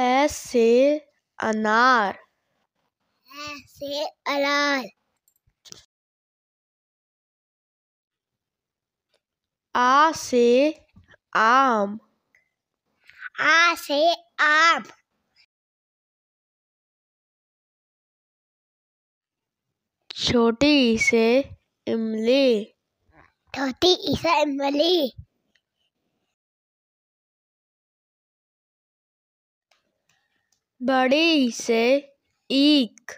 ए से अनार ए से अनार आ से आम आ से आम छोटी से इमली छोटी इसे इमली बड़ी से ईक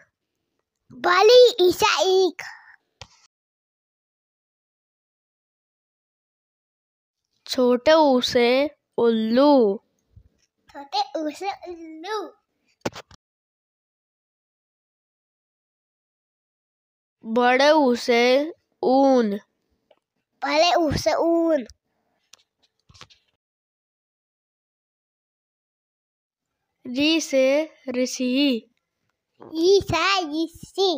बड़ी ईसा एक छोटे उसे उल्लू छोटे उसे उल्लू बड़े उसे ऊन बड़े उसे ऊन री से ऋषि ई से ऋषि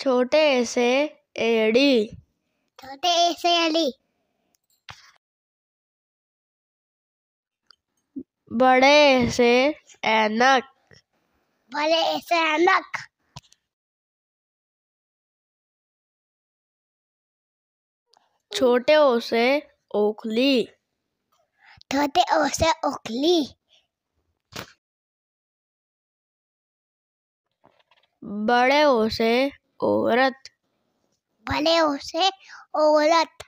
छोटे से एड़ी छोटे से एड़ी बड़े से ऐनक बड़े से ऐनक छोटे ओ से ओखली छोटे ओ से ओखली बड़े ओ से औरत बड़े ओ से औरत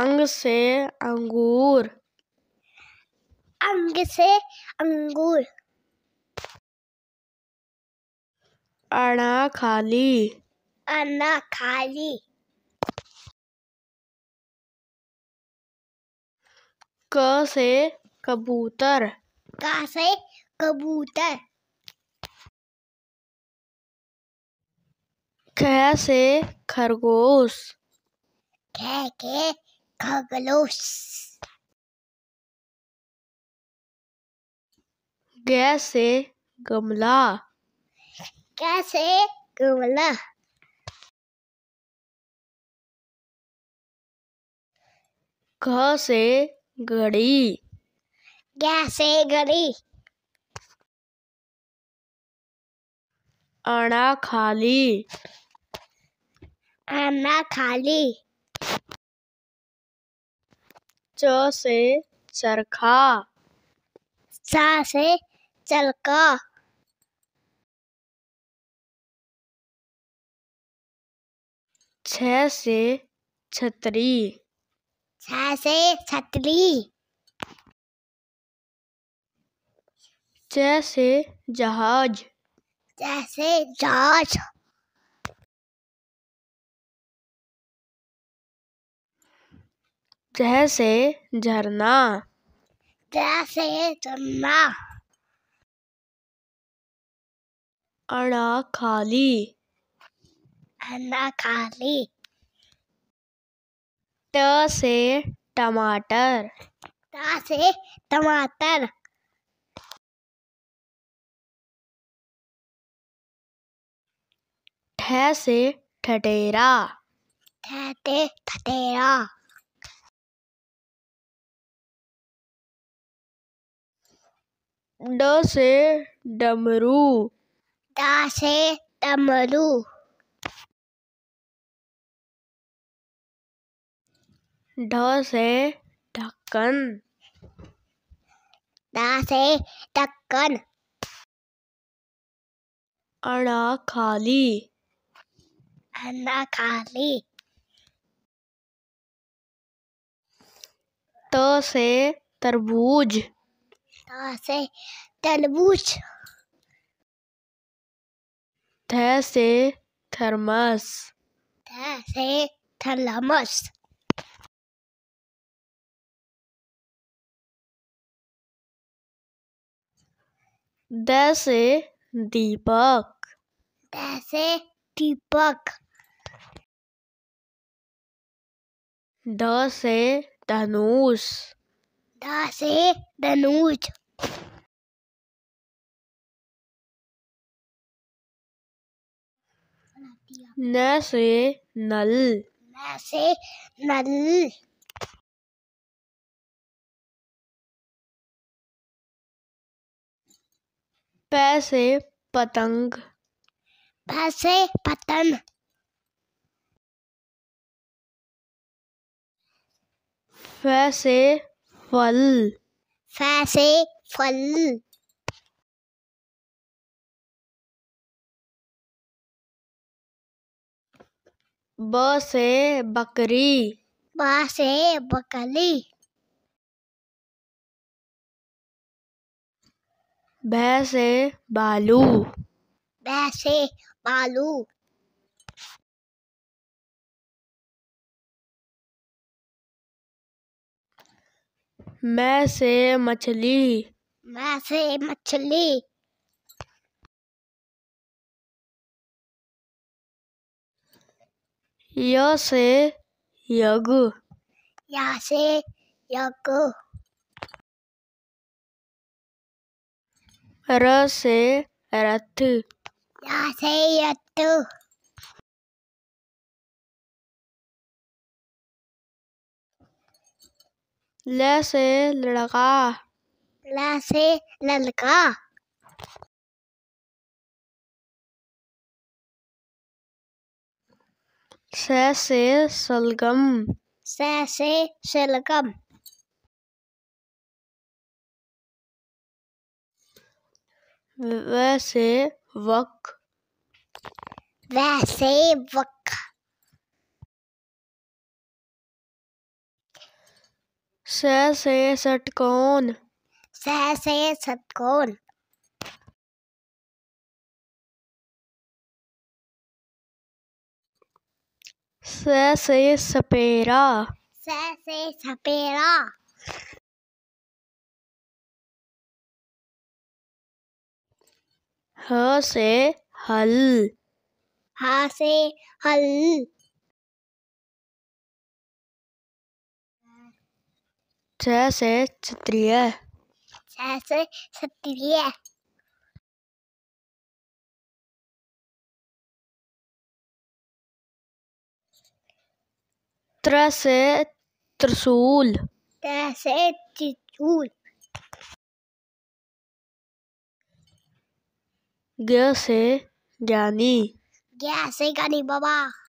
अंग से अंगूर अंग से अंगूर अना खाली अना खाली क से कबूतर क से कबूतर ख से खरगोश ख के खरगोश गैस से गमला कैसे कमला घ से घड़ी कैसे घड़ी अणा खाली अणा खाली च से चरखा चा से चलका छ से छतरी छ से छतरी छः से जहाज छः से जहाज छः से झरना छः से झरना अड़ा खाली अनाकाली ट से टमाटर ट से टमाटर ठ से ठटेरा ठ से ठटेरा ड से डमरू ड से डमरू ढ से ढक्कन ढ से ढक्कन अड़ा खाली अड़ा खाली त तो से तरबूज त से तरबूज थ से थर्मस थ से थर्मस जैसे दीपक जैसे दीपक द से धनुष द से धनुष न से नल न से नल पैसे पतंग पैसे पतंग फैसे फल फैसे फल बसे बकरी बसे बकरी भैसे बालू भैसे बालू मैं से मछली मैं से मछली य से यग या से यग र से रथ या से यत्तु ल से लड़का ल से ललका स से सलगम स से सलगम वैसे वक वैसे वक से से षटकोण से से षटकोण से से सपेरा से से सपेरा से हल हा से हल छ से क्षत्रिय छ से क्षत्रिय त्र से त्रिशूल त्र से त्रिशूल ज्ञ से ज्ञानी ज्ञ से ज्ञानी बाबा